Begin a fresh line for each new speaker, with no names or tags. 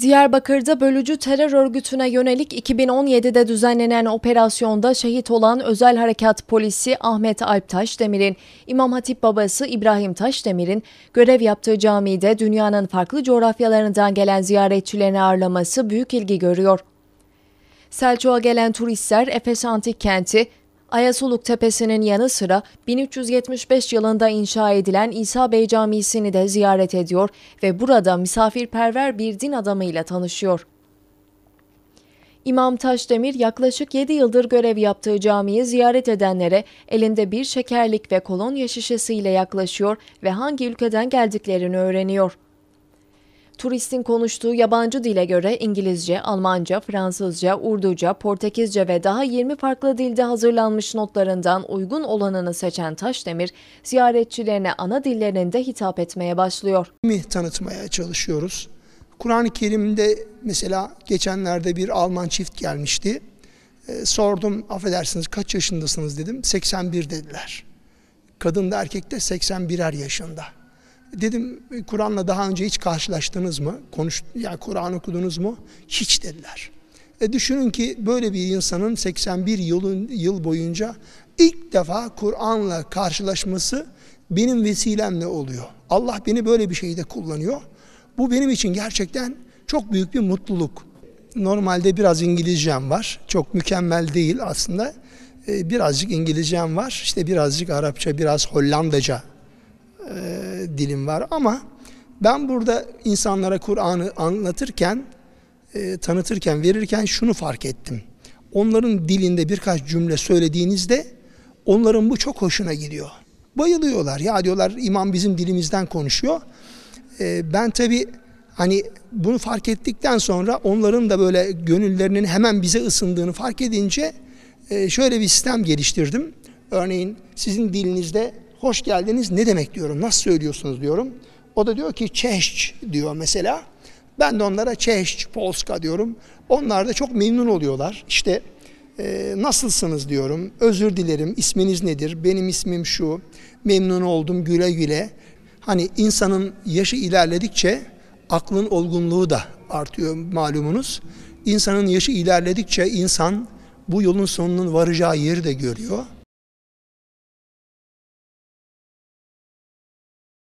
Diyarbakır'da bölücü terör örgütüne yönelik 2017'de düzenlenen operasyonda şehit olan Özel Harekat Polisi Ahmet Alp Taşdemir'in, İmam Hatip babası İbrahim Taşdemir'in görev yaptığı camide dünyanın farklı coğrafyalarından gelen ziyaretçilerini ağırlaması büyük ilgi görüyor. Selçuk'a gelen turistler Efes Antik Kenti, Ayasuluk Tepesi'nin yanı sıra 1375 yılında inşa edilen İsa Bey Camisi'ni de ziyaret ediyor ve burada misafirperver bir din adamıyla tanışıyor. İmam Taşdemir yaklaşık 7 yıldır görev yaptığı camiyi ziyaret edenlere elinde bir şekerlik ve kolonya şişesiyle yaklaşıyor ve hangi ülkeden geldiklerini öğreniyor turistin konuştuğu yabancı dile göre İngilizce, Almanca, Fransızca, Urduca, Portekizce ve daha 20 farklı dilde hazırlanmış notlarından uygun olanını seçen Taşdemir, ziyaretçilerine ana dillerinde hitap etmeye başlıyor. Mi tanıtmaya çalışıyoruz.
Kur'an-ı Kerim'de mesela
geçenlerde
bir Alman çift gelmişti. E, sordum, affedersiniz kaç yaşındasınız dedim. 81 dediler. Kadın da erkek de 81'er yaşında. Dedim Kur'an'la daha önce hiç karşılaştınız mı? Konuş, yani Kur'an okudunuz mu? Hiç dediler. E düşünün ki böyle bir insanın 81 yılın, yıl boyunca ilk defa Kur'an'la karşılaşması benim vesilemle oluyor. Allah beni böyle bir şeyde kullanıyor. Bu benim için gerçekten çok büyük bir mutluluk. Normalde biraz İngilizcem var. Çok mükemmel değil aslında. E, birazcık İngilizcem var. İşte birazcık Arapça, biraz Hollandaca dilim var ama ben burada insanlara Kur'an'ı anlatırken, e, tanıtırken, verirken şunu fark ettim. Onların dilinde birkaç cümle söylediğinizde onların bu çok hoşuna gidiyor. Bayılıyorlar. Ya diyorlar imam bizim dilimizden konuşuyor. E, ben tabii hani bunu fark ettikten sonra onların da böyle gönüllerinin hemen bize ısındığını fark edince e, şöyle bir sistem geliştirdim. Örneğin sizin dilinizde hoş geldiniz ne demek diyorum, nasıl söylüyorsunuz diyorum. O da diyor ki çeşç diyor mesela. Ben de onlara çeşç, polska diyorum. Onlar da çok memnun oluyorlar. İşte e, nasılsınız diyorum, özür dilerim, isminiz nedir, benim ismim şu, memnun oldum güle güle. Hani insanın yaşı ilerledikçe aklın olgunluğu da artıyor malumunuz. İnsanın yaşı ilerledikçe insan bu yolun sonunun varacağı yeri de görüyor.